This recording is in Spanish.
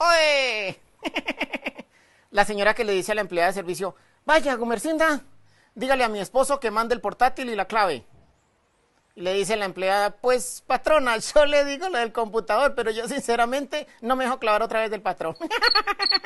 ¡Oye! La señora que le dice a la empleada de servicio, vaya, Gumercinda, dígale a mi esposo que mande el portátil y la clave. le dice la empleada, pues patrona, yo le digo lo del computador, pero yo sinceramente no me dejo clavar otra vez del patrón.